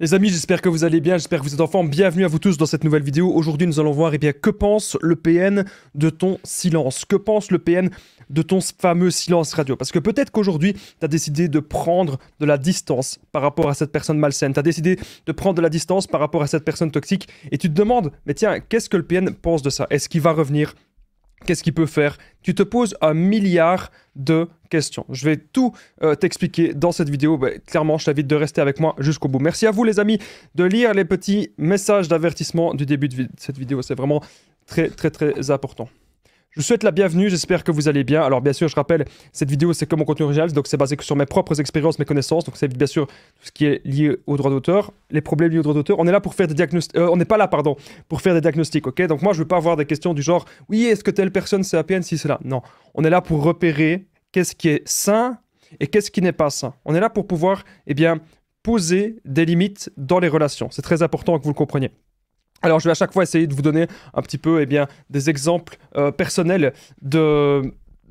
Les amis, j'espère que vous allez bien, j'espère que vous êtes en forme. Bienvenue à vous tous dans cette nouvelle vidéo. Aujourd'hui, nous allons voir et eh bien, que pense le PN de ton silence. Que pense le PN de ton fameux silence radio Parce que peut-être qu'aujourd'hui, tu as décidé de prendre de la distance par rapport à cette personne malsaine. Tu as décidé de prendre de la distance par rapport à cette personne toxique. Et tu te demandes, mais tiens, qu'est-ce que le PN pense de ça Est-ce qu'il va revenir Qu'est-ce qu'il peut faire Tu te poses un milliard de questions. Je vais tout euh, t'expliquer dans cette vidéo. Bah, clairement, je t'invite de rester avec moi jusqu'au bout. Merci à vous les amis de lire les petits messages d'avertissement du début de cette vidéo. C'est vraiment très très très important. Je vous souhaite la bienvenue, j'espère que vous allez bien. Alors bien sûr, je rappelle, cette vidéo c'est comme mon contenu original, donc c'est basé que sur mes propres expériences, mes connaissances, donc c'est bien sûr tout ce qui est lié au droit d'auteur, les problèmes liés au droit d'auteur. On est là pour faire des diagnostics, euh, on n'est pas là, pardon, pour faire des diagnostics, ok Donc moi je veux pas avoir des questions du genre, oui, est-ce que telle personne c'est APN, si cela. Non, on est là pour repérer qu'est-ce qui est sain et qu'est-ce qui n'est pas sain. On est là pour pouvoir, eh bien, poser des limites dans les relations. C'est très important que vous le compreniez. Alors, je vais à chaque fois essayer de vous donner un petit peu eh bien, des exemples euh, personnels de,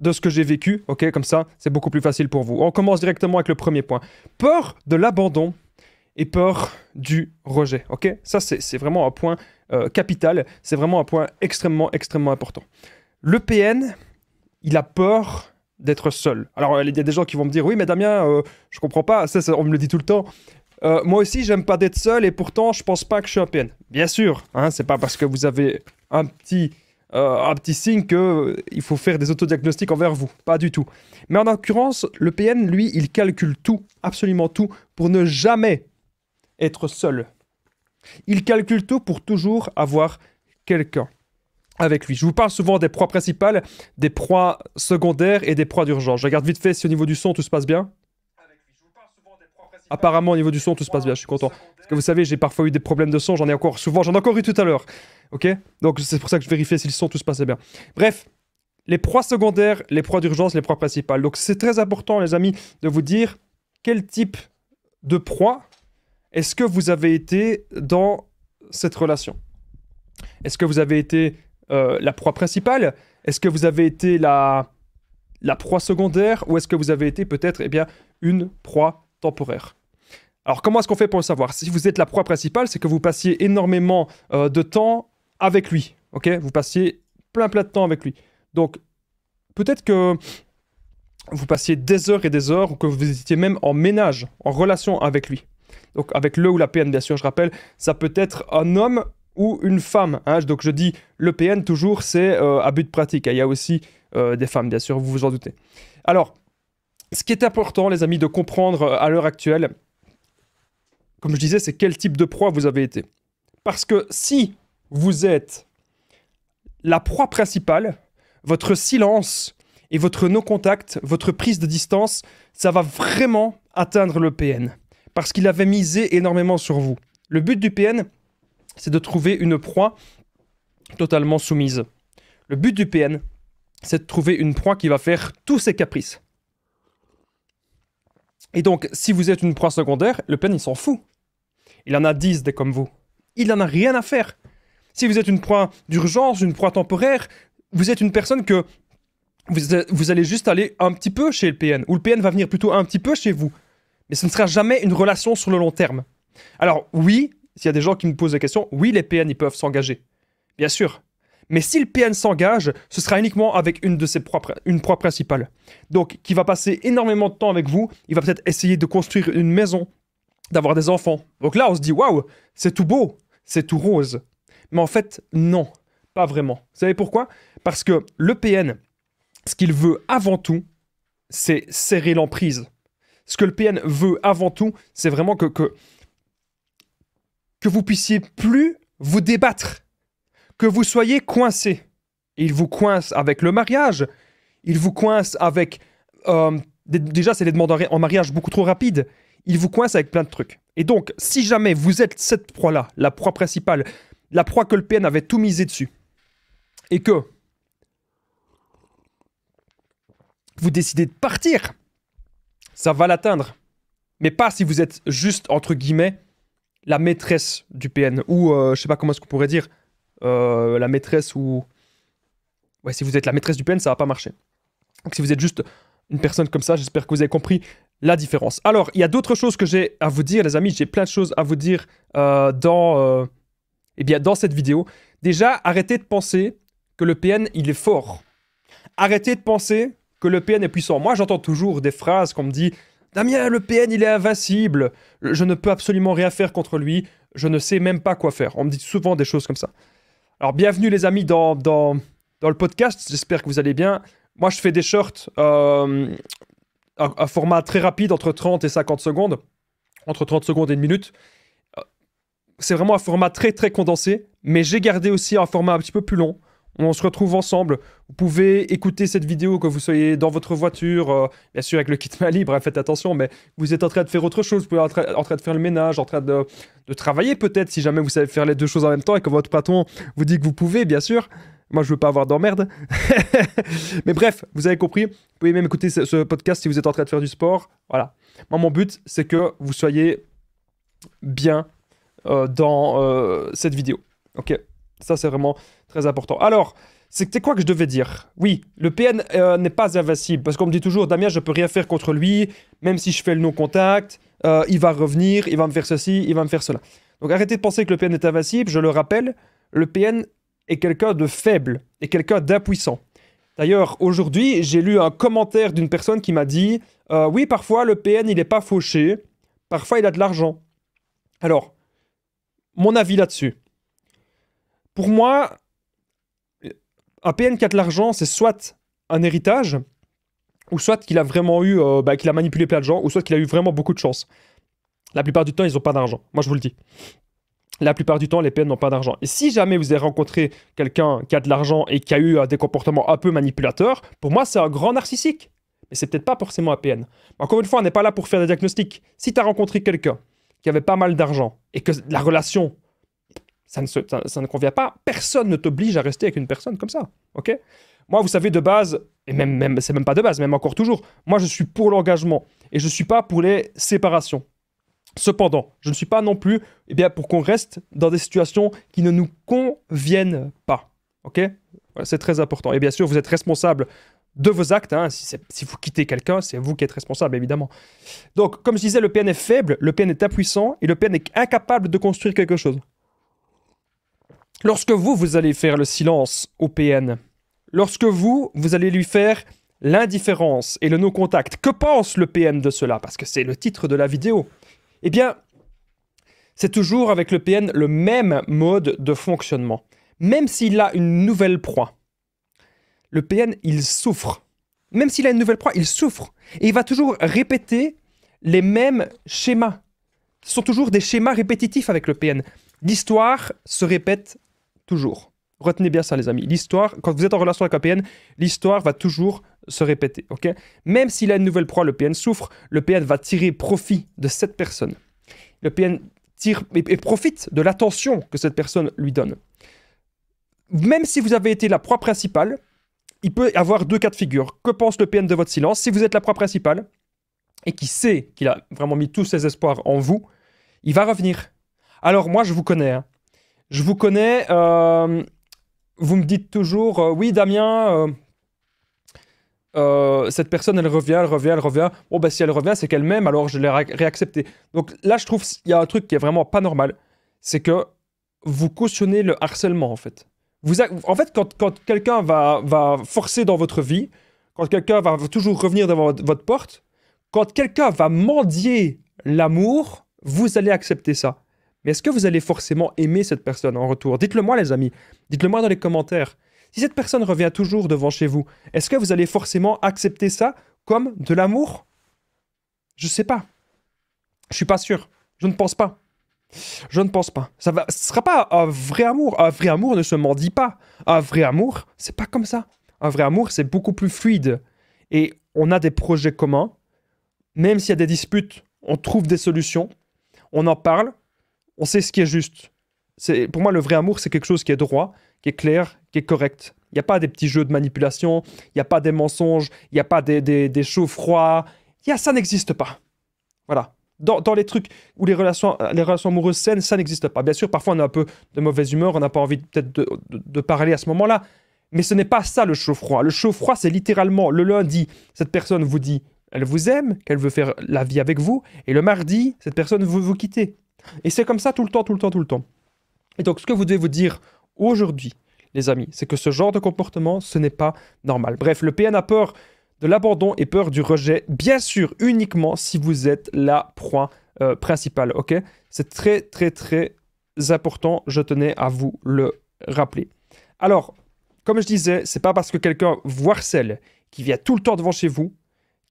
ce que j'ai vécu. Ok, comme ça, c'est beaucoup plus facile pour vous. On commence directement avec le premier point. Peur de l'abandon et peur du rejet. Ok, ça, c'est vraiment un point euh, capital. C'est vraiment un point extrêmement, extrêmement important. Le PN, il a peur d'être seul. Alors, il y a des gens qui vont me dire, oui, mais Damien, je euh, je comprends pas, ça, ça, on me le dit tout le temps, euh, moi aussi, j'aime pas d'être seul et pourtant, je pense pas que je suis un PN. Bien sûr, hein, c'est pas parce que vous avez un petit, euh, un petit signe qu'il euh, faut faire des autodiagnostics envers vous. Pas du tout. Mais en l'occurrence, le PN, lui, il calcule tout, absolument tout, pour ne jamais être seul. Il calcule tout pour toujours avoir quelqu'un avec lui. Je vous parle souvent des proies principales, des proies secondaires et des proies d'urgence. Je regarde vite fait si au niveau du son tout se passe bien apparemment au niveau du son tout se passe bien, je suis content. Parce que vous savez, j'ai parfois eu des problèmes de son, j'en ai encore souvent, j'en ai encore eu tout à l'heure. Ok Donc c'est pour ça que je vérifiais si le son tout se passait bien. Bref, les proies secondaires, les proies d'urgence, les proies principales. Donc c'est très important les amis de vous dire quel type de proie est-ce que vous avez été dans cette relation Est-ce que vous avez été euh, la proie principale Est-ce que vous avez été la, la proie secondaire Ou est-ce que vous avez été peut-être eh bien, une proie temporaire alors comment est-ce qu'on fait pour le savoir Si vous êtes la proie principale, c'est que vous passiez énormément euh, de temps avec lui. Ok Vous passiez plein plein de temps avec lui. Donc peut-être que vous passiez des heures et des heures ou que vous étiez même en ménage, en relation avec lui. Donc avec le ou la PN bien sûr, je rappelle, ça peut être un homme ou une femme. Hein. Donc je dis le PN toujours, c'est euh, à but pratique. Il y a aussi euh, des femmes bien sûr, vous vous en doutez. Alors, ce qui est important les amis de comprendre à l'heure actuelle, comme je disais, c'est quel type de proie vous avez été. Parce que si vous êtes la proie principale, votre silence et votre non-contact, votre prise de distance, ça va vraiment atteindre le PN. Parce qu'il avait misé énormément sur vous. Le but du PN, c'est de trouver une proie totalement soumise. Le but du PN, c'est de trouver une proie qui va faire tous ses caprices. Et donc, si vous êtes une proie secondaire, le PN, il s'en fout. Il en a 10 des comme vous. Il n'en a rien à faire. Si vous êtes une proie d'urgence, une proie temporaire, vous êtes une personne que vous, allez juste aller un petit peu chez le PN, ou le PN va venir plutôt un petit peu chez vous. Mais ce ne sera jamais une relation sur le long terme. Alors oui, s'il y a des gens qui me posent la question, oui, les PN, ils peuvent s'engager. Bien sûr. Mais si le PN s'engage, ce sera uniquement avec une de ses proies une proie principale. Donc, qui va passer énormément de temps avec vous, il va peut-être essayer de construire une maison, d'avoir des enfants. Donc là, on se dit, waouh, c'est tout beau, c'est tout rose. Mais en fait, non, pas vraiment. Vous savez pourquoi Parce que le PN, ce qu'il veut avant tout, c'est serrer l'emprise. Ce que le PN veut avant tout, c'est vraiment que, que, que vous puissiez plus vous débattre, que vous soyez coincé. Il vous coince avec le mariage, il vous coince avec... Euh, déjà, c'est les demandes en mariage beaucoup trop rapides il vous coince avec plein de trucs. Et donc, si jamais vous êtes cette proie-là, la proie principale, la proie que le PN avait tout misé dessus, et que vous décidez de partir, ça va l'atteindre. Mais pas si vous êtes juste, entre guillemets, la maîtresse du PN, ou euh, je sais pas comment est-ce qu'on pourrait dire, euh, la maîtresse ou... Ouais, si vous êtes la maîtresse du PN, ça va pas marcher. Donc si vous êtes juste une personne comme ça, j'espère que vous avez compris la différence. Alors, il y a d'autres choses que j'ai à vous dire, les amis. J'ai plein de choses à vous dire euh, dans, euh, eh bien, dans cette vidéo. Déjà, arrêtez de penser que le PN, il est fort. Arrêtez de penser que le PN est puissant. Moi, j'entends toujours des phrases qu'on me dit « Damien, le PN, il est invincible. Je ne peux absolument rien faire contre lui. Je ne sais même pas quoi faire. » On me dit souvent des choses comme ça. Alors, bienvenue les amis dans, dans, le podcast. J'espère que vous allez bien. Moi, je fais des shorts euh, un, format très rapide entre 30 et 50 secondes, entre 30 secondes et une minute. Euh, c'est vraiment un format très très condensé, mais j'ai gardé aussi un format un petit peu plus long on se retrouve ensemble. Vous pouvez écouter cette vidéo que vous soyez dans votre voiture, euh, bien sûr avec le kit malibre libre, hein, faites attention, mais vous êtes en train de faire autre chose, vous pouvez être en, train de faire le ménage, en train de, travailler peut-être, si jamais vous savez faire les deux choses en même temps et que votre patron vous dit que vous pouvez, bien sûr. Moi, je veux pas avoir d'emmerde. mais bref, vous avez compris. Vous pouvez même écouter ce, podcast si vous êtes en train de faire du sport. Voilà. Moi, mon but, c'est que vous soyez bien euh, dans euh, cette vidéo. Ok ça, c'est vraiment très important. Alors, c'était quoi que je devais dire Oui, le PN euh, n'est pas invincible, parce qu'on me dit toujours, Damien, je peux rien faire contre lui, même si je fais le non-contact, euh, il va revenir, il va me faire ceci, il va me faire cela. Donc arrêtez de penser que le PN est invincible, je le rappelle, le PN est quelqu'un de faible, et quelqu'un d'impuissant. D'ailleurs, aujourd'hui, j'ai lu un commentaire d'une personne qui m'a dit euh, Oui, parfois le PN, il n'est pas fauché, parfois il a de l'argent. Alors, mon avis là-dessus, pour moi, un PN qui a de l'argent, c'est soit un héritage, ou soit qu'il a vraiment eu, euh, bah, qu'il a manipulé plein de gens, ou soit qu'il a eu vraiment beaucoup de chance. La plupart du temps, ils n'ont pas d'argent. Moi, je vous le dis. La plupart du temps, les PN n'ont pas d'argent. Et si jamais vous avez rencontré quelqu'un qui a de l'argent et qui a eu euh, des comportements un peu manipulateurs, pour moi, c'est un grand narcissique. Mais c'est peut-être pas forcément un PN. Encore une fois, on n'est pas là pour faire des diagnostics. Si tu as rencontré quelqu'un qui avait pas mal d'argent et que la relation ça ne, convient pas. Personne ne t'oblige à rester avec une personne comme ça. OK Moi, vous savez, de base, et même, même c'est même pas de base, même encore toujours, moi, je suis pour l'engagement et je ne suis pas pour les séparations. Cependant, je ne suis pas non plus eh bien, pour qu'on reste dans des situations qui ne nous conviennent pas. OK C'est très important. Et bien sûr, vous êtes responsable de vos actes. Hein. Si, si, vous quittez quelqu'un, c'est vous qui êtes responsable, évidemment. Donc, comme je disais, le PN est faible, le PN est impuissant et le PN est incapable de construire quelque chose. Lorsque vous, vous allez faire le silence au PN, lorsque vous, vous allez lui faire l'indifférence et le non-contact, que pense le PN de cela Parce que c'est le titre de la vidéo. Eh bien, c'est toujours avec le PN le même mode de fonctionnement. Même s'il a une nouvelle proie, le PN, il souffre. Même s'il a une nouvelle proie, il souffre. Et il va toujours répéter les mêmes schémas. Ce sont toujours des schémas répétitifs avec le PN. L'histoire se répète toujours. Retenez bien ça, les amis. L'histoire, quand vous êtes en relation avec un PN, l'histoire va toujours se répéter, ok Même s'il a une nouvelle proie, le PN souffre, le PN va tirer profit de cette personne. Le PN tire et, profite de l'attention que cette personne lui donne. Même si vous avez été la proie principale, il peut avoir deux cas de figure. Que pense le PN de votre silence Si vous êtes la proie principale et qui sait qu'il a vraiment mis tous ses espoirs en vous, il va revenir. Alors moi, je vous connais, hein. Je vous connais. Euh, vous me dites toujours, euh, oui, Damien, euh, cette personne, elle revient, elle revient, elle revient. Bon, bah, si elle revient, c'est qu'elle m'aime, alors je l'ai réaccepté. » réacceptée. Donc là, je trouve qu'il y a un truc qui est vraiment pas normal. C'est que vous cautionnez le harcèlement, en fait. Vous en fait, quand, quelqu'un va forcer dans votre vie, quand quelqu'un va toujours revenir devant votre porte, quand quelqu'un va mendier l'amour, vous allez accepter ça est-ce que vous allez forcément aimer cette personne en retour Dites-le moi, les amis. Dites-le moi dans les commentaires. Si cette personne revient toujours devant chez vous, est-ce que vous allez forcément accepter ça comme de l'amour Je ne sais pas. Je suis pas sûr. Je ne pense pas. Je ne pense pas. Ça ne sera pas un vrai amour. Un vrai amour ne se mendie pas. Un vrai amour, c'est pas comme ça. Un vrai amour, c'est beaucoup plus fluide. Et on a des projets communs. Même s'il y a des disputes, on trouve des solutions. On en parle on sait ce qui est juste. C'est, pour moi, le vrai amour, c'est quelque chose qui est droit, qui est clair, qui est correct. Il n'y a pas des petits jeux de manipulation, il n'y a pas des mensonges, il n'y a pas des, des, chauds froids. ça n'existe pas. Voilà. Dans, les trucs où les relations, les relations amoureuses saines, ça n'existe pas. Bien sûr, parfois on a un peu de mauvaise humeur, on n'a pas envie peut-être de, parler à ce moment-là, mais ce n'est pas ça le chaud froid. Le chaud froid, c'est littéralement le lundi, cette personne vous dit elle vous aime, qu'elle veut faire la vie avec vous, et le mardi, cette personne veut vous quitter. Et c'est comme ça tout le temps, tout le temps, tout le temps. Et donc, ce que vous devez vous dire aujourd'hui, les amis, c'est que ce genre de comportement, ce n'est pas normal. Bref, le PN a peur de l'abandon et peur du rejet, bien sûr, uniquement si vous êtes la proie euh, principale, ok C'est très, très, très important, je tenais à vous le rappeler. Alors, comme je disais, c'est pas parce que quelqu'un voir celle qui vient tout le temps devant chez vous,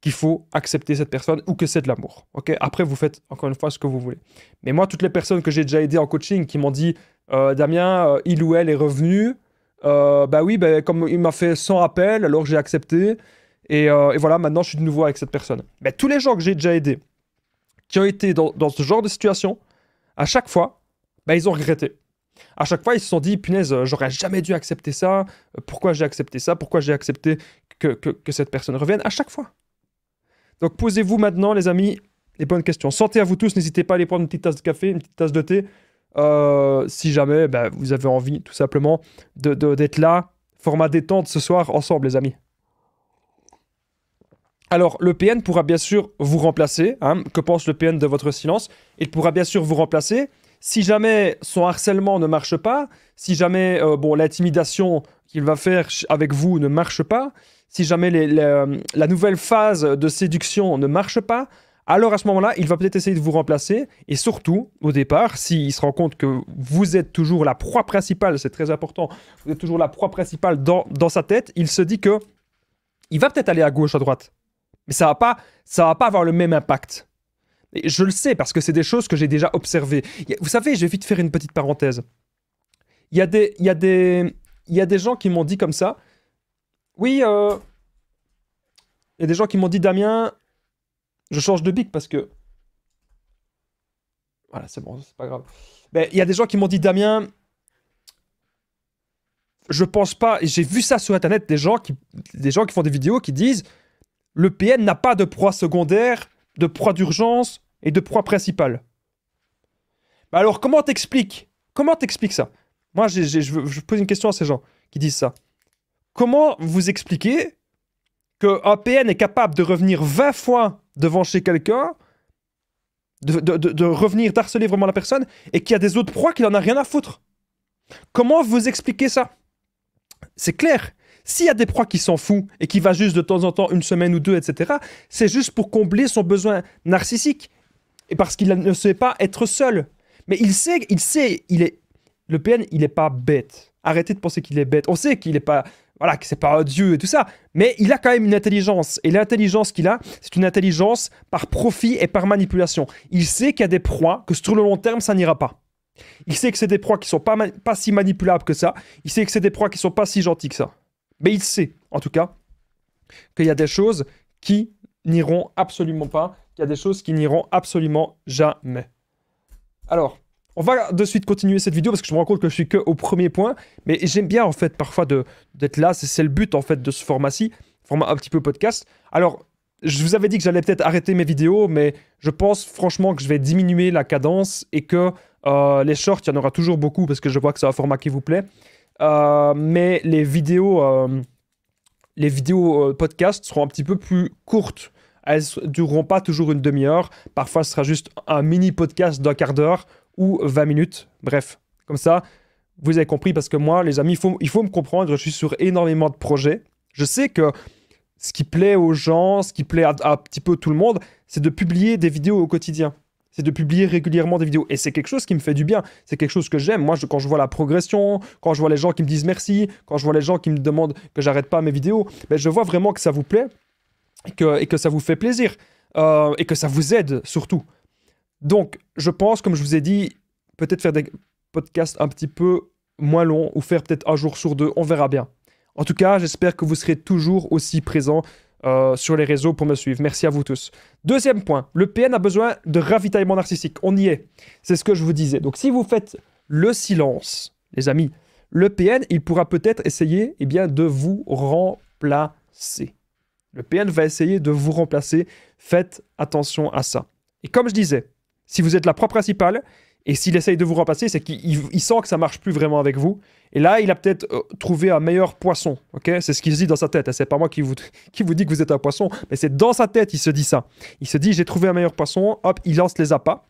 qu'il faut accepter cette personne ou que c'est de l'amour. Ok Après, vous faites encore une fois ce que vous voulez. Mais moi, toutes les personnes que j'ai déjà aidées en coaching qui m'ont dit euh, Damien, euh, il ou elle est revenu, euh, bah oui, bah, comme il m'a fait 100 appels, alors j'ai accepté. Et, voilà, maintenant je suis de nouveau avec cette personne. Mais tous les gens que j'ai déjà aidés qui ont été dans, ce genre de situation, à chaque fois, bah, ils ont regretté. À chaque fois, ils se sont dit, punaise, j'aurais jamais dû accepter ça. Pourquoi j'ai accepté ça Pourquoi j'ai accepté que cette personne revienne À chaque fois. Donc posez-vous maintenant, les amis, les bonnes questions. Santé à vous tous, n'hésitez pas à aller prendre une petite tasse de café, une petite tasse de thé, euh, si jamais ben, vous avez envie tout simplement d'être de, là. Format détente ce soir ensemble, les amis. Alors, le PN pourra bien sûr vous remplacer. Hein. que pense le PN de votre silence Il pourra bien sûr vous remplacer. Si jamais son harcèlement ne marche pas, si jamais euh, bon, l'intimidation qu'il va faire avec vous ne marche pas, si jamais les, euh, la nouvelle phase de séduction ne marche pas, alors à ce moment-là, il va peut-être essayer de vous remplacer. Et surtout, au départ, s'il se rend compte que vous êtes toujours la proie principale, c'est très important, vous êtes toujours la proie principale dans, dans sa tête, il se dit que il va peut-être aller à gauche, à droite. Mais ça va pas, ça va pas avoir le même impact. je le sais parce que c'est des choses que j'ai déjà observées. Vous savez, je vais vite faire une petite parenthèse. Il y a des, il y des, il y a des gens qui m'ont dit comme ça, oui, euh, il y a des gens qui m'ont dit Damien, je change de bic parce que. Voilà, c'est bon, c'est pas grave. Mais ben, il y a des gens qui m'ont dit Damien, je pense pas. J'ai vu ça sur internet, des gens qui, des gens qui font des vidéos qui disent le PN n'a pas de proie secondaire, de proie d'urgence et de proie principale. Ben, alors comment t'expliques Comment t'expliques ça Moi, je pose une question à ces gens qui disent ça comment vous expliquer que un PN est capable de revenir 20 fois devant chez quelqu'un, de, revenir, d'harceler vraiment la personne, et qu'il y a des autres proies qu'il n'en a rien à foutre Comment vous expliquer ça C'est clair. S'il y a des proies qui s'en fout et qui va juste de temps en temps une semaine ou deux, etc., c'est juste pour combler son besoin narcissique et parce qu'il ne sait pas être seul. Mais il sait, il sait, il est. Le PN, il n'est pas bête. Arrêtez de penser qu'il est bête. On sait qu'il n'est pas voilà, que c'est pas Dieu et tout ça, mais il a quand même une intelligence. Et l'intelligence qu'il a, c'est une intelligence par profit et par manipulation. Il sait qu'il y a des proies, que sur le long terme, ça n'ira pas. Il sait que c'est des proies qui sont pas, si manipulables que ça. Il sait que c'est des proies qui sont pas si gentilles que ça. Mais il sait, en tout cas, qu'il y a des choses qui n'iront absolument pas, qu'il y a des choses qui n'iront absolument jamais. Alors, on va de suite continuer cette vidéo parce que je me rends compte que je suis que au premier point, mais j'aime bien en fait parfois d'être là, c'est le but en fait de ce format-ci, format un petit peu podcast. Alors, je vous avais dit que j'allais peut-être arrêter mes vidéos, mais je pense franchement que je vais diminuer la cadence et que euh, les shorts, il y en aura toujours beaucoup parce que je vois que c'est un format qui vous plaît. Euh, mais les vidéos, euh, les vidéos podcast seront un petit peu plus courtes elles dureront pas toujours une demi-heure. Parfois, ce sera juste un mini podcast d'un quart d'heure ou 20 minutes. Bref, comme ça, vous avez compris parce que moi, les amis, il faut, il faut me comprendre. Je suis sur énormément de projets. Je sais que ce qui plaît aux gens, ce qui plaît à, un petit peu tout le monde, c'est de publier des vidéos au quotidien. C'est de publier régulièrement des vidéos. Et c'est quelque chose qui me fait du bien. C'est quelque chose que j'aime. Moi, quand je vois la progression, quand je vois les gens qui me disent merci, quand je vois les gens qui me demandent que j'arrête pas mes vidéos, ben, je vois vraiment que ça vous plaît et que, et que ça vous fait plaisir. Euh, et que ça vous aide surtout. Donc, je pense, comme je vous ai dit, peut-être faire des podcasts un petit peu moins longs ou faire peut-être un jour sur deux, on verra bien. En tout cas, j'espère que vous serez toujours aussi présents euh, sur les réseaux pour me suivre. Merci à vous tous. Deuxième point, le PN a besoin de ravitaillement narcissique. On y est. C'est ce que je vous disais. Donc, si vous faites le silence, les amis, le PN, il pourra peut-être essayer eh bien, de vous remplacer. Le PN va essayer de vous remplacer. Faites attention à ça. Et comme je disais, si vous êtes la proie principale, et s'il essaye de vous remplacer, c'est qu'il sent que ça marche plus vraiment avec vous. Et là, il a peut-être euh, trouvé un meilleur poisson. Ok, c'est ce qu'il dit dans sa tête. Hein. C'est pas moi qui vous, qui vous dit que vous êtes un poisson, mais c'est dans sa tête il se dit ça. Il se dit j'ai trouvé un meilleur poisson. Hop, il lance les appâts.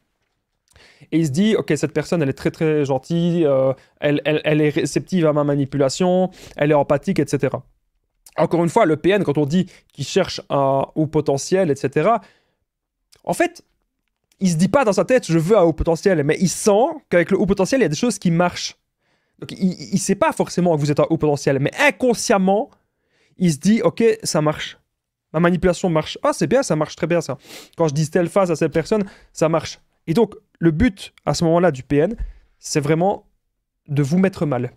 Et il se dit, ok, cette personne, elle est très très gentille, euh, elle, elle est réceptive à ma manipulation, elle est empathique, etc. Encore une fois, le PN, quand on dit qu'il cherche un haut potentiel, etc., en fait, il se dit pas dans sa tête, je veux un haut potentiel, mais il sent qu'avec le haut potentiel, il y a des choses qui marchent. Donc, il ne sait pas forcément que vous êtes un haut potentiel, mais inconsciemment, il se dit, OK, ça marche. Ma manipulation marche. Ah, c'est bien, ça marche très bien, ça. Quand je dis telle face à cette personne, ça marche. Et donc, le but, à ce moment-là, du PN, c'est vraiment de vous mettre mal.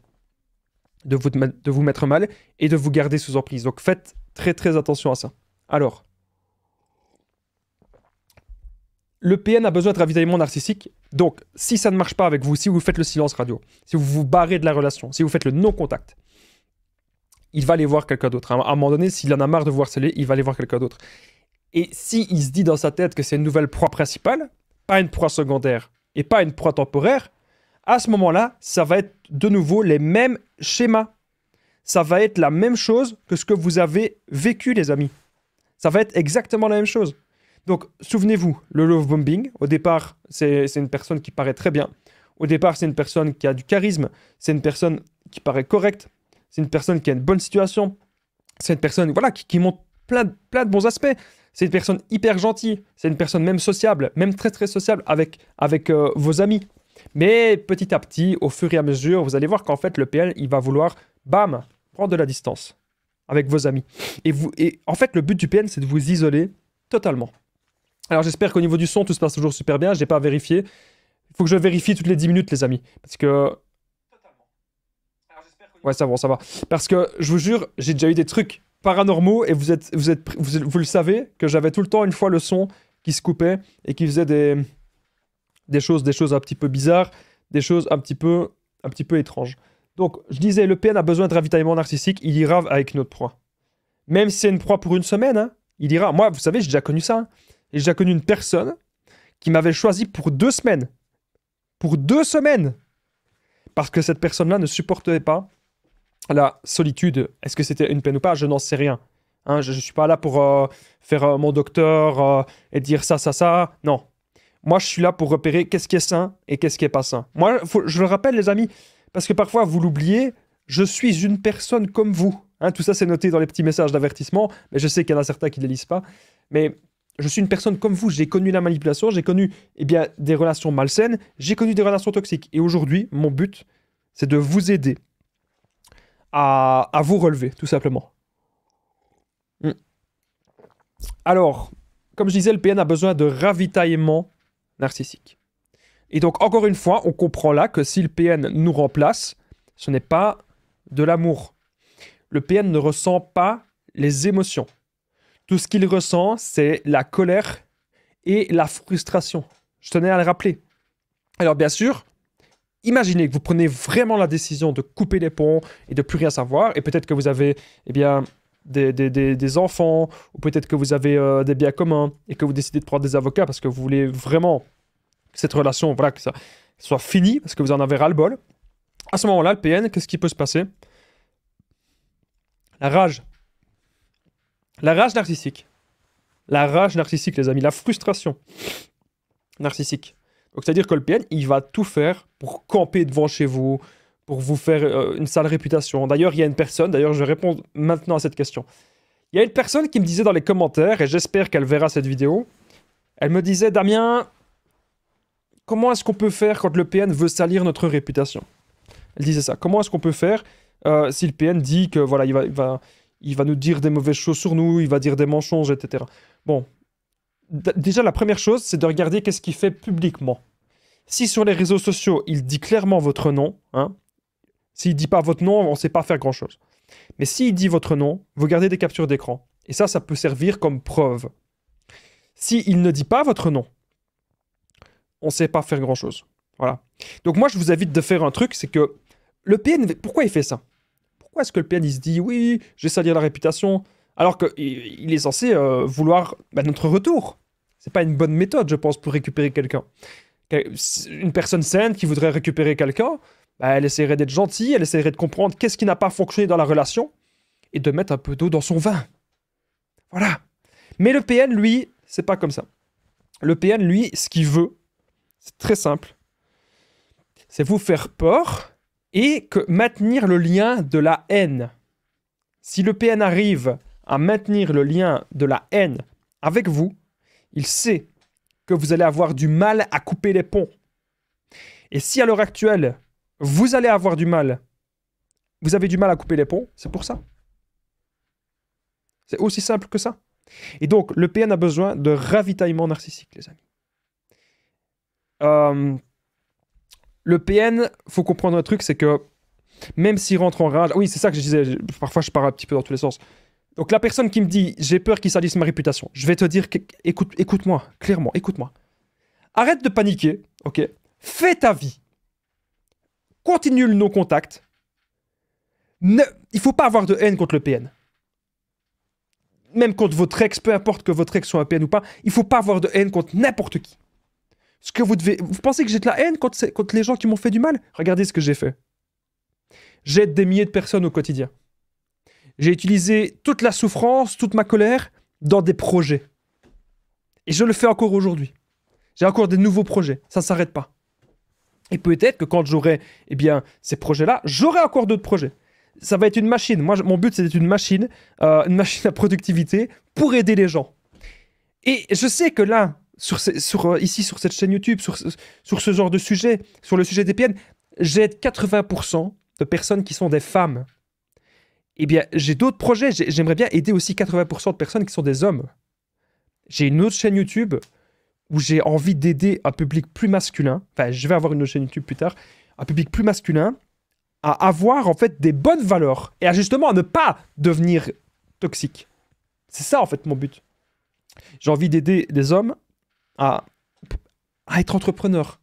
De vous, de vous mettre mal et de vous garder sous emprise. Donc, faites très, très attention à ça. Alors, le PN a besoin de ravitaillement narcissique. Donc, si ça ne marche pas avec vous, si vous faites le silence radio, si vous vous barrez de la relation, si vous faites le non-contact, il va aller voir quelqu'un d'autre. À un moment donné, s'il en a marre de voir sceller, il va aller voir quelqu'un d'autre. Et si il se dit dans sa tête que c'est une nouvelle proie principale, pas une proie secondaire et pas une proie temporaire, à ce moment-là, ça va être de nouveau les mêmes schémas. Ça va être la même chose que ce que vous avez vécu, les amis. Ça va être exactement la même chose. Donc, souvenez-vous, le love bombing, au départ, c'est une personne qui paraît très bien. Au départ, c'est une personne qui a du charisme. C'est une personne qui paraît correcte. C'est une personne qui a une bonne situation. C'est une personne voilà, qui, qui montre plein de, bons aspects. C'est une personne hyper gentille. C'est une personne même sociable, même très très sociable avec, avec euh, vos amis. Mais petit à petit, au fur et à mesure, vous allez voir qu'en fait, le PN, il va vouloir, bam, prendre de la distance avec vos amis. Et, vous, et en fait, le but du PN, c'est de vous isoler totalement. Alors j'espère qu'au niveau du son, tout se passe toujours super bien. Je n'ai pas vérifié. Il faut que je vérifie toutes les 10 minutes, les amis. Parce que... Ouais, ça va, ça va. Parce que je vous jure, j'ai déjà eu des trucs paranormaux et vous, êtes, vous, êtes, vous, le savez que j'avais tout le temps une fois le son qui se coupait et qui faisait des, des, choses, des choses un petit peu bizarres, des choses un petit peu, un petit peu étranges. Donc, je disais, le PN a besoin de ravitaillement narcissique, il ira avec notre proie. Même si c'est une proie pour une semaine, hein, il ira. Moi, vous savez, j'ai déjà connu ça. Hein. Et j'ai connu une personne qui m'avait choisi pour deux semaines. Pour deux semaines Parce que cette personne-là ne supportait pas la solitude. Est-ce que c'était une peine ou pas Je n'en sais rien. Hein, je ne suis pas là pour euh, faire euh, mon docteur euh, et dire ça, ça, ça. Non. Moi, je suis là pour repérer qu'est-ce qui est sain et qu'est-ce qui est pas sain. Moi, je le rappelle, les amis, parce que parfois, vous l'oubliez, je suis une personne comme vous. Hein, tout ça, c'est noté dans les petits messages d'avertissement, mais je sais qu'il y en a certains qui ne les lisent pas. Mais je suis une personne comme vous, j'ai connu la manipulation, j'ai connu eh bien, des relations malsaines, j'ai connu des relations toxiques. Et aujourd'hui, mon but, c'est de vous aider à, vous relever, tout simplement. Hmm. Alors, comme je disais, le PN a besoin de ravitaillement narcissique. Et donc, encore une fois, on comprend là que si le PN nous remplace, ce n'est pas de l'amour. Le PN ne ressent pas les émotions. Tout ce qu'il ressent, c'est la colère et la frustration. Je tenais à le rappeler. Alors bien sûr, imaginez que vous prenez vraiment la décision de couper les ponts et de plus rien savoir, et peut-être que vous avez eh bien, des, enfants, ou peut-être que vous avez euh, des biens communs, et que vous décidez de prendre des avocats parce que vous voulez vraiment que cette relation, voilà, que ça soit finie, parce que vous en avez ras-le-bol. À ce moment-là, le PN, qu'est-ce qui peut se passer La rage la rage narcissique. La rage narcissique, les amis. La frustration narcissique. Donc, c'est-à-dire que le PN, il va tout faire pour camper devant chez vous, pour vous faire euh, une sale réputation. D'ailleurs, il y a une personne, d'ailleurs, je réponds maintenant à cette question. Il y a une personne qui me disait dans les commentaires, et j'espère qu'elle verra cette vidéo, elle me disait, Damien, comment est-ce qu'on peut faire quand le PN veut salir notre réputation Elle disait ça. Comment est-ce qu'on peut faire euh, si le PN dit que voilà, va, il va nous dire des mauvaises choses sur nous, il va dire des mensonges, etc. Bon, déjà la première chose, c'est de regarder qu'est-ce qu'il fait publiquement. Si sur les réseaux sociaux, il dit clairement votre nom, hein, s'il dit pas votre nom, on ne sait pas faire grand-chose. Mais s'il dit votre nom, vous gardez des captures d'écran. Et ça, ça peut servir comme preuve. S'il ne dit pas votre nom, on ne sait pas faire grand-chose. Voilà. Donc moi, je vous invite de faire un truc, c'est que le PNV, pourquoi il fait ça est-ce que le se dit oui, j'ai sali la réputation, alors qu'il est censé euh, vouloir bah, notre retour C'est pas une bonne méthode, je pense, pour récupérer quelqu'un. Une personne saine qui voudrait récupérer quelqu'un, bah, elle essaierait d'être gentille, elle essaierait de comprendre qu'est-ce qui n'a pas fonctionné dans la relation et de mettre un peu d'eau dans son vin. Voilà. Mais le PN, lui, c'est pas comme ça. Le PN, lui, ce qu'il veut, c'est très simple. C'est vous faire peur et que maintenir le lien de la haine. Si le PN arrive à maintenir le lien de la haine avec vous, il sait que vous allez avoir du mal à couper les ponts. Et si à l'heure actuelle, vous allez avoir du mal, vous avez du mal à couper les ponts, c'est pour ça. C'est aussi simple que ça. Et donc, le PN a besoin de ravitaillement narcissique, les amis. Euh, le PN, faut comprendre un truc, c'est que même s'il rentre en rage, oui, c'est ça que je disais, parfois je parle un petit peu dans tous les sens. Donc la personne qui me dit j'ai peur qu'il salisse ma réputation, je vais te dire écoute écoute-moi clairement, écoute-moi. Arrête de paniquer, OK Fais ta vie. Continue le non contact. Ne, il faut pas avoir de haine contre le PN. Même contre votre ex, peu importe que votre ex soit un PN ou pas, il faut pas avoir de haine contre n'importe qui vous Vous pensez que j'ai de la haine contre, les gens qui m'ont fait du mal Regardez ce que j'ai fait. J'aide des milliers de personnes au quotidien. J'ai utilisé toute la souffrance, toute ma colère dans des projets. Et je le fais encore aujourd'hui. J'ai encore des nouveaux projets. Ça ne s'arrête pas. Et peut-être que quand j'aurai eh bien, ces projets-là, j'aurai encore d'autres projets. Ça va être une machine. Moi, mon but, c'est d'être une machine, euh, une machine à productivité pour aider les gens. Et je sais que là, sur, euh, ici, sur cette chaîne YouTube, sur, sur ce genre de sujet, sur le sujet des PN, j'aide 80% de personnes qui sont des femmes. Eh bien, j'ai d'autres projets. J'aimerais bien aider aussi 80% de personnes qui sont des hommes. J'ai une autre chaîne YouTube où j'ai envie d'aider un public plus masculin. Enfin, je vais avoir une autre chaîne YouTube plus tard. Un public plus masculin à avoir en fait des bonnes valeurs et à justement à ne pas devenir toxique. C'est ça en fait mon but. J'ai envie d'aider des hommes à, être entrepreneur,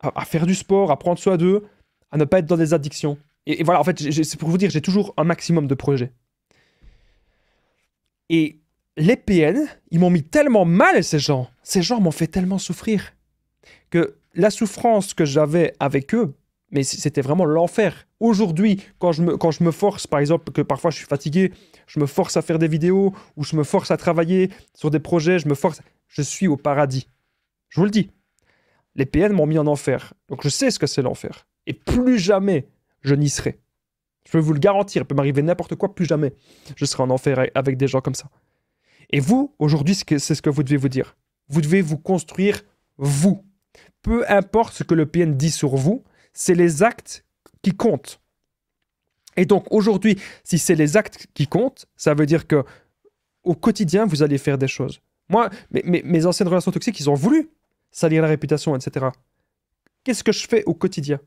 à, faire du sport, à prendre soin d'eux, à ne pas être dans des addictions. Et, voilà, en fait, c'est pour vous dire, j'ai toujours un maximum de projets. Et les PN, ils m'ont mis tellement mal, ces gens. Ces gens m'ont fait tellement souffrir. Que la souffrance que j'avais avec eux, mais c'était vraiment l'enfer. Aujourd'hui, quand quand je me force, par exemple, que parfois je suis fatigué, je me force à faire des vidéos, ou je me force à travailler sur des projets, je me force je suis au paradis. Je vous le dis. Les PN m'ont mis en enfer. Donc je sais ce que c'est l'enfer. Et plus jamais je n'y serai. Je peux vous le garantir, il peut m'arriver n'importe quoi, plus jamais je serai en enfer avec des gens comme ça. Et vous, aujourd'hui, c'est ce que vous devez vous dire. Vous devez vous construire vous. Peu importe ce que le PN dit sur vous, c'est les actes qui comptent. Et donc aujourd'hui, si c'est les actes qui comptent, ça veut dire que au quotidien, vous allez faire des choses. Moi, mes, mes, anciennes relations toxiques, ils ont voulu salir la réputation, etc. Qu'est-ce que je fais au quotidien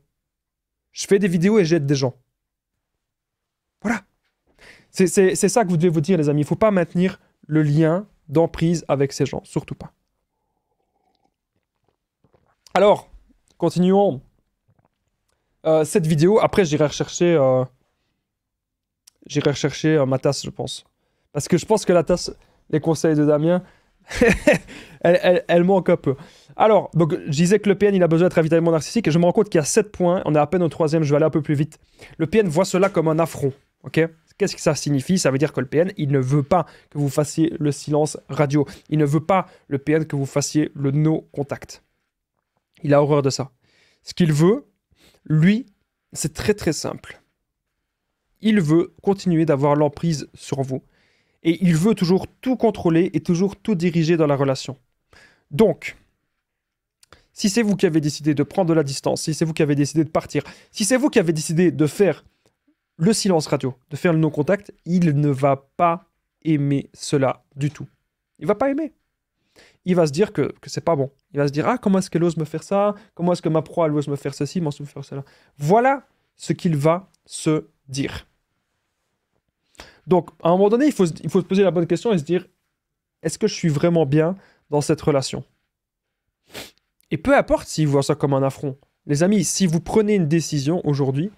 Je fais des vidéos et j'aide des gens. Voilà. C'est ça que vous devez vous dire, les amis. Il ne faut pas maintenir le lien d'emprise avec ces gens, surtout pas. Alors, continuons. Euh, cette vidéo, après, j'irai rechercher, euh, j'irai rechercher euh, ma tasse, je pense. Parce que je pense que la tasse, les conseils de Damien, elle, manque un peu. Alors, donc, je disais que le PN, il a besoin d'être ravitaillement narcissique. Et je me rends compte qu'il y a 7 points. On est à peine au troisième. Je vais aller un peu plus vite. Le PN voit cela comme un affront. OK Qu'est-ce que ça signifie Ça veut dire que le PN, il ne veut pas que vous fassiez le silence radio. Il ne veut pas, le PN, que vous fassiez le no contact. Il a horreur de ça. Ce qu'il veut, lui, c'est très très simple. Il veut continuer d'avoir l'emprise sur vous. Et il veut toujours tout contrôler et toujours tout diriger dans la relation. Donc, si c'est vous qui avez décidé de prendre de la distance, si c'est vous qui avez décidé de partir, si c'est vous qui avez décidé de faire le silence radio, de faire le non-contact, il ne va pas aimer cela du tout. Il va pas aimer. Il va se dire que, que c'est pas bon. Il va se dire Ah, comment est-ce qu'elle ose me faire ça Comment est-ce que ma proie, elle ose me faire ceci, m'en faire cela Voilà ce qu'il va se dire. Donc, à un moment donné, il faut, se poser la bonne question et se dire, est-ce que je suis vraiment bien dans cette relation Et peu importe s'ils voient ça comme un affront. Les amis, si vous prenez une décision aujourd'hui,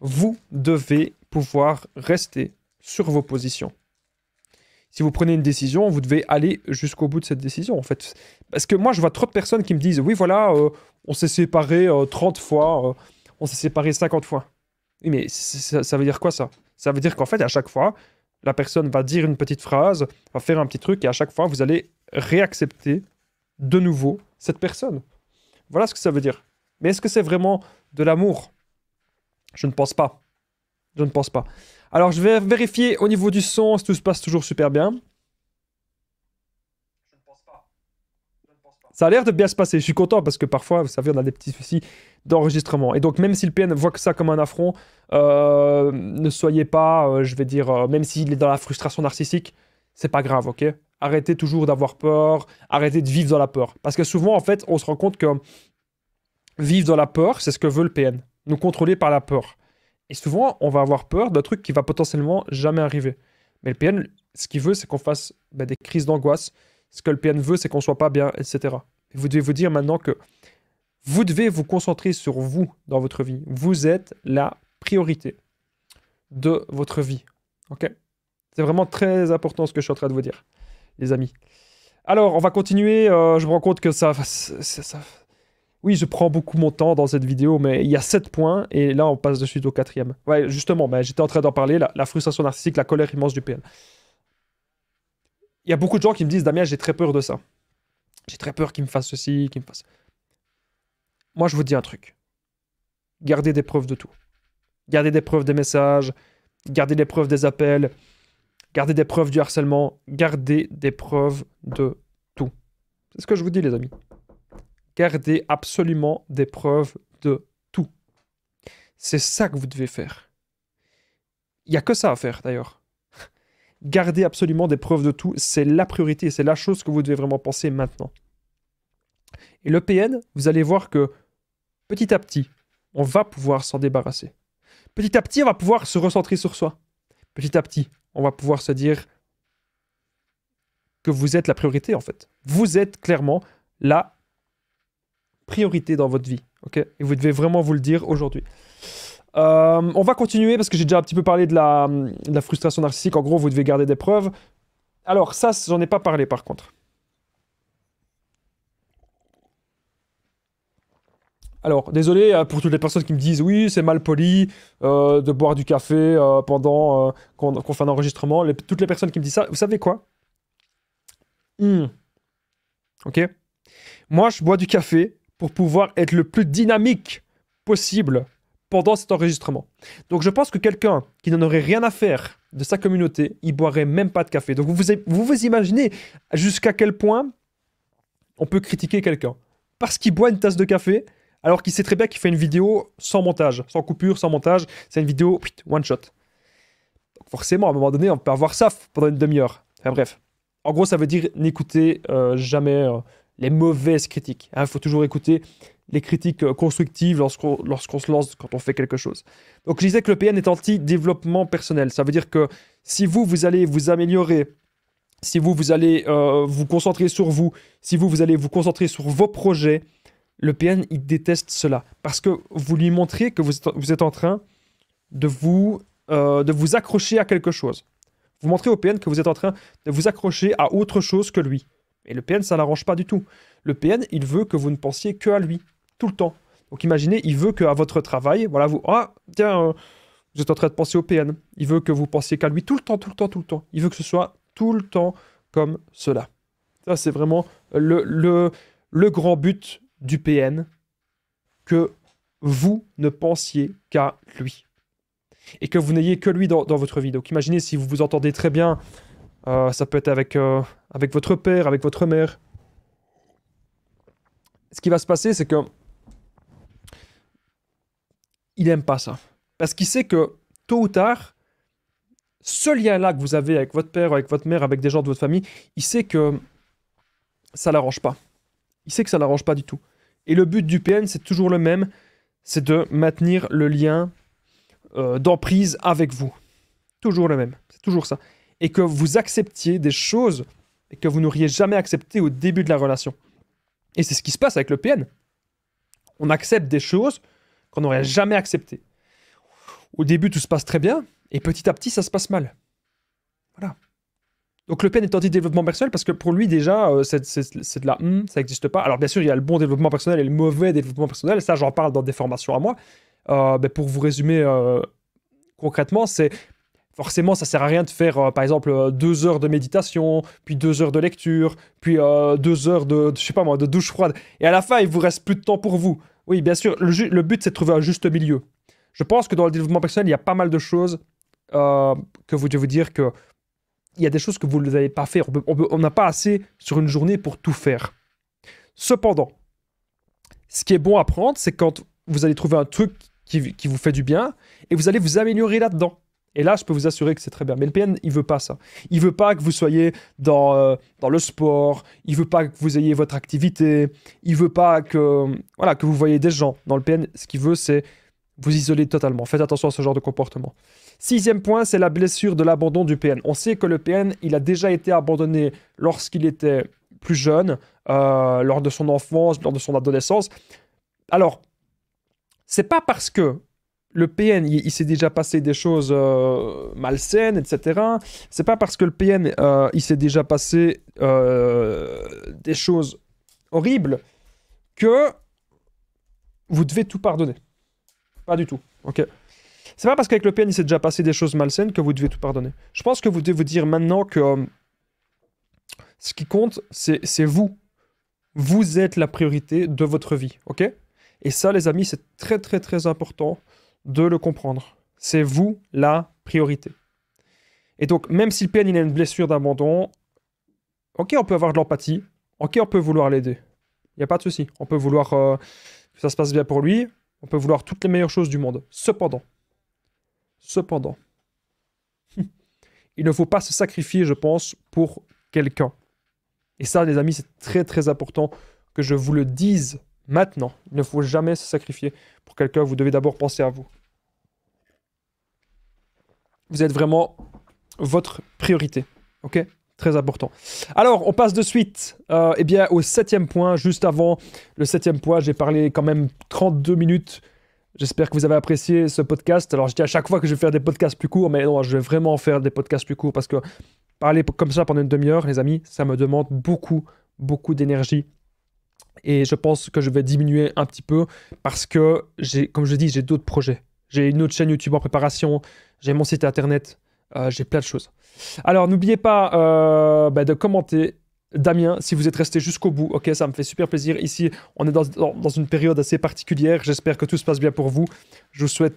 vous devez pouvoir rester sur vos positions. Si vous prenez une décision, vous devez aller jusqu'au bout de cette décision, en fait. Parce que moi, je vois trop de personnes qui me disent, oui, voilà, euh, on s'est séparés 30 euh, fois, euh, on s'est séparé 50 fois. Oui, mais ça veut dire quoi ça ça veut dire qu'en fait, à chaque fois, la personne va dire une petite phrase, va faire un petit truc, et à chaque fois, vous allez réaccepter de nouveau cette personne. Voilà ce que ça veut dire. Mais est-ce que c'est vraiment de l'amour Je ne pense pas. Je ne pense pas. Alors, je vais vérifier au niveau du son tout se passe toujours super bien. Ça a l'air de bien se passer. Je suis content parce que parfois, vous savez, on a des petits soucis d'enregistrement. Et donc, même si le PN voit que ça comme un affront, euh, ne soyez pas, euh, je vais dire, euh, même s'il est dans la frustration narcissique, c'est pas grave, ok Arrêtez toujours d'avoir peur, arrêtez de vivre dans la peur. Parce que souvent, en fait, on se rend compte que vivre dans la peur, c'est ce que veut le PN, nous contrôler par la peur. Et souvent, on va avoir peur d'un truc qui va potentiellement jamais arriver. Mais le PN, ce qu'il veut, c'est qu'on fasse bah, des crises d'angoisse, ce que le PN veut, c'est qu'on soit pas bien, etc. Et vous devez vous dire maintenant que vous devez vous concentrer sur vous dans votre vie. Vous êtes la priorité de votre vie. Ok C'est vraiment très important ce que je suis en train de vous dire, les amis. Alors, on va continuer. Euh, je me rends compte que ça, ça, Oui, je prends beaucoup mon temps dans cette vidéo, mais il y a sept points, et là, on passe de suite au quatrième. Ouais, justement, ben, j'étais en train d'en parler, la frustration narcissique, la colère immense du PN y a beaucoup de gens qui me disent Damien, j'ai très peur de ça. J'ai très peur qu'il me fasse ceci, qu'il me fasse. Moi, je vous dis un truc. Gardez des preuves de tout. Gardez des preuves des messages, gardez des preuves des appels, gardez des preuves du harcèlement, gardez des preuves de tout. C'est ce que je vous dis, les amis. Gardez absolument des preuves de tout. C'est ça que vous devez faire. Il n'y a que ça à faire, d'ailleurs. Gardez absolument des preuves de tout. C'est la priorité, c'est la chose que vous devez vraiment penser maintenant. Et le PN, vous allez voir que petit à petit, on va pouvoir s'en débarrasser. Petit à petit, on va pouvoir se recentrer sur soi. Petit à petit, on va pouvoir se dire que vous êtes la priorité en fait. Vous êtes clairement la priorité dans votre vie. ok Et vous devez vraiment vous le dire aujourd'hui. Euh, on va continuer parce que j'ai déjà un petit peu parlé de la, frustration narcissique. En gros, vous devez garder des preuves. Alors, ça, j'en ai pas parlé par contre. Alors, désolé euh, pour toutes les personnes qui me disent oui, c'est mal poli euh, de boire du café pendant qu'on fait un enregistrement. toutes les personnes qui me disent ça, vous savez quoi hmm. Ok Moi, je bois du café pour pouvoir être le plus dynamique possible pendant cet enregistrement. Donc je pense que quelqu'un qui n'en aurait rien à faire de sa communauté, il boirait même pas de café. Donc vous vous, vous, imaginez jusqu'à quel point on peut critiquer quelqu'un. Parce qu'il boit une tasse de café, alors qu'il sait très bien qu'il fait une vidéo sans montage, sans coupure, sans montage, c'est une vidéo one shot. forcément, à un moment donné, on peut avoir ça pendant une demi-heure. Enfin bref. En gros, ça veut dire n'écoutez euh, jamais euh, les mauvaises critiques. Il hein. faut toujours écouter les critiques euh, constructives lorsqu'on se lance, quand on fait quelque chose. Donc je disais que le PN est anti-développement personnel. Ça veut dire que si vous, vous allez vous améliorer, si vous, vous allez euh, vous concentrer sur vous, si vous, vous allez vous concentrer sur vos projets, le PN, il déteste cela. Parce que vous lui montrez que vous êtes, en train de vous, euh, de vous accrocher à quelque chose. Vous montrez au PN que vous êtes en train de vous accrocher à autre chose que lui. Et le PN, ça l'arrange pas du tout. Le PN, il veut que vous ne pensiez que à lui tout le temps. Donc imaginez, il veut que à votre travail, voilà, vous, ah, tiens, euh, vous êtes en train de penser au PN. Il veut que vous pensiez qu'à lui tout le temps, tout le temps, tout le temps. Il veut que ce soit tout le temps comme cela. Ça, c'est vraiment le, le, grand but du PN, que vous ne pensiez qu'à lui. Et que vous n'ayez que lui dans, votre vie. Donc imaginez si vous vous entendez très bien, euh, ça peut être avec, euh, avec votre père, avec votre mère. Ce qui va se passer, c'est que il n'aime pas ça. Parce qu'il sait que tôt ou tard, ce lien-là que vous avez avec votre père, avec votre mère, avec des gens de votre famille, il sait que ça l'arrange pas. Il sait que ça l'arrange pas du tout. Et le but du PN, c'est toujours le même, c'est de maintenir le lien euh, d'emprise avec vous. Toujours le même, c'est toujours ça. Et que vous acceptiez des choses et que vous n'auriez jamais accepté au début de la relation. Et c'est ce qui se passe avec le PN. On accepte des choses qu'on n'aurait mm. jamais accepté. Au début, tout se passe très bien, et petit à petit, ça se passe mal. Voilà. Donc Le Pen est anti-développement personnel parce que pour lui déjà, euh, c'est de la hmm, ça n'existe pas. Alors bien sûr, il y a le bon développement personnel et le mauvais développement personnel, ça j'en parle dans des formations à moi. Euh, ben, pour vous résumer euh, concrètement, c'est forcément ça sert à rien de faire euh, par exemple deux heures de méditation, puis deux heures de lecture, puis deux heures de, de, je sais pas moi, de douche froide. Et à la fin, il vous reste plus de temps pour vous. Oui, bien sûr. Le, but, c'est de trouver un juste milieu. Je pense que dans le développement personnel, il y a pas mal de choses euh, que vous devez vous dire que il y a des choses que vous ne pas faites. On n'a pas assez sur une journée pour tout faire. Cependant, ce qui est bon à prendre, c'est quand vous allez trouver un truc qui vous fait du bien et vous allez vous améliorer là-dedans. Et là, je peux vous assurer que c'est très bien. Mais le PN, il veut pas ça. Il veut pas que vous soyez dans, euh, dans le sport. Il veut pas que vous ayez votre activité. Il veut pas que, voilà, que vous voyez des gens. Dans le PN, ce qu'il veut, c'est vous isoler totalement. Faites attention à ce genre de comportement. Sixième point, c'est la blessure de l'abandon du PN. On sait que le PN, il a déjà été abandonné lorsqu'il était plus jeune, euh, lors de son enfance, lors de son adolescence. Alors, c'est pas parce que le PN, il, s'est déjà passé des choses euh, malsaines, etc. C'est pas parce que le PN, euh, il s'est déjà passé euh, des choses horribles que vous devez tout pardonner. Pas du tout. Ok. C'est pas parce qu'avec le PN, il s'est déjà passé des choses malsaines que vous devez tout pardonner. Je pense que vous devez vous dire maintenant que ce qui compte, c'est vous. Vous êtes la priorité de votre vie. Ok. Et ça, les amis, c'est très très très important de le comprendre. C'est vous la priorité. Et donc, même s'il le il a une blessure d'abandon, ok, on peut avoir de l'empathie, ok, on peut vouloir l'aider. Il n'y a pas de souci. On peut vouloir euh, que ça se passe bien pour lui, on peut vouloir toutes les meilleures choses du monde. Cependant, cependant, il ne faut pas se sacrifier, je pense, pour quelqu'un. Et ça, les amis, c'est très très important que je vous le dise maintenant. Il ne faut jamais se sacrifier pour quelqu'un. Vous devez d'abord penser à vous vous êtes vraiment votre priorité. Ok Très important. Alors, on passe de suite euh, eh bien, au septième point. Juste avant le septième point, j'ai parlé quand même 32 minutes. J'espère que vous avez apprécié ce podcast. Alors, je dis à chaque fois que je vais faire des podcasts plus courts, mais non, je vais vraiment faire des podcasts plus courts parce que parler comme ça pendant une demi-heure, les amis, ça me demande beaucoup, beaucoup d'énergie. Et je pense que je vais diminuer un petit peu parce que, j'ai, comme je dis, j'ai d'autres projets. J'ai une autre chaîne YouTube en préparation. J'ai mon site internet. Euh, j'ai plein de choses. Alors, n'oubliez pas euh, bah, de commenter. Damien, si vous êtes resté jusqu'au bout, ok, ça me fait super plaisir. Ici, on est dans, dans, une période assez particulière. J'espère que tout se passe bien pour vous. Je vous souhaite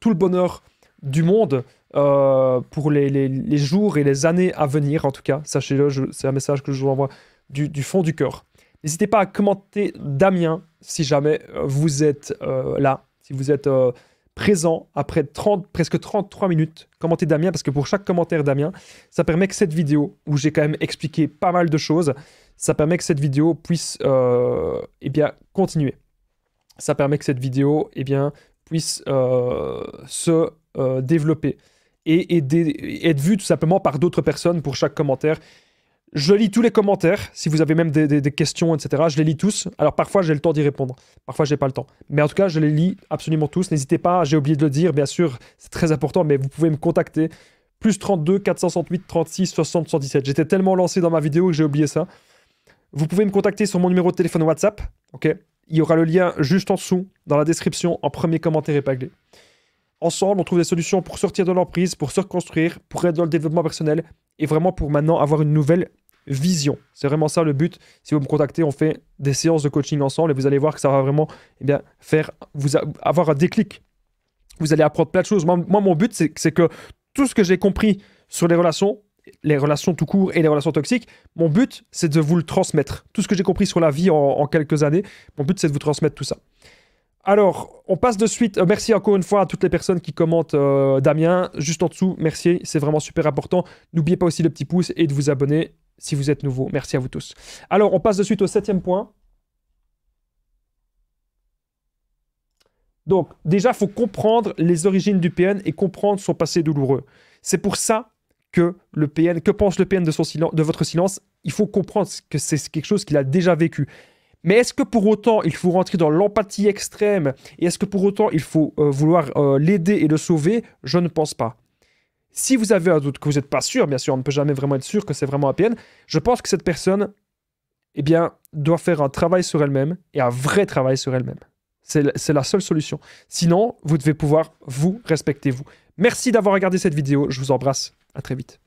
tout le bonheur du monde euh, pour les, les, les, jours et les années à venir, en tout cas. Sachez-le, c'est un message que je vous envoie du, du fond du cœur. N'hésitez pas à commenter Damien si jamais vous êtes là, si vous êtes présent après 30, presque 33 minutes. Commenter Damien, parce que pour chaque commentaire Damien, ça permet que cette vidéo, où j'ai quand même expliqué pas mal de choses, ça permet que cette vidéo puisse euh, eh bien, continuer. Ça permet que cette vidéo eh bien, puisse euh, se euh, développer et, être vue tout simplement par d'autres personnes pour chaque commentaire je lis tous les commentaires. Si vous avez même des, questions, etc., je les lis tous. Alors parfois, j'ai le temps d'y répondre. Parfois, j'ai pas le temps. Mais en tout cas, je les lis absolument tous. N'hésitez pas, j'ai oublié de le dire, bien sûr, c'est très important, mais vous pouvez me contacter. Plus 32 468 36 60 17. J'étais tellement lancé dans ma vidéo que j'ai oublié ça. Vous pouvez me contacter sur mon numéro de téléphone WhatsApp. Ok Il y aura le lien juste en dessous, dans la description, en premier commentaire épinglé. Ensemble, on trouve des solutions pour sortir de l'emprise, pour se reconstruire, pour être dans le développement personnel et vraiment pour maintenant avoir une nouvelle vision. C'est vraiment ça le but. Si vous me contactez, on fait des séances de coaching ensemble et vous allez voir que ça va vraiment eh bien, faire vous avoir un déclic. Vous allez apprendre plein de choses. Moi, mon but, c'est que tout ce que j'ai compris sur les relations, les relations tout court et les relations toxiques, mon but, c'est de vous le transmettre. Tout ce que j'ai compris sur la vie en, quelques années, mon but, c'est de vous transmettre tout ça. Alors, on passe de suite. Euh, merci encore une fois à toutes les personnes qui commentent euh, Damien. Juste en dessous, merci, c'est vraiment super important. N'oubliez pas aussi le petit pouce et de vous abonner si vous êtes nouveau. Merci à vous tous. Alors, on passe de suite au septième point. Donc, déjà, il faut comprendre les origines du PN et comprendre son passé douloureux. C'est pour ça que le PN, que pense le PN de, son de votre silence. Il faut comprendre que c'est quelque chose qu'il a déjà vécu. Mais est-ce que pour autant il faut rentrer dans l'empathie extrême et est-ce que pour autant il faut euh, vouloir euh, l'aider et le sauver Je ne pense pas. Si vous avez un doute, que vous n'êtes pas sûr, bien sûr, on ne peut jamais vraiment être sûr que c'est vraiment à APN, je pense que cette personne eh bien, doit faire un travail sur elle-même et un vrai travail sur elle-même. C'est la seule solution. Sinon, vous devez pouvoir vous respecter vous. Merci d'avoir regardé cette vidéo. Je vous embrasse. À très vite.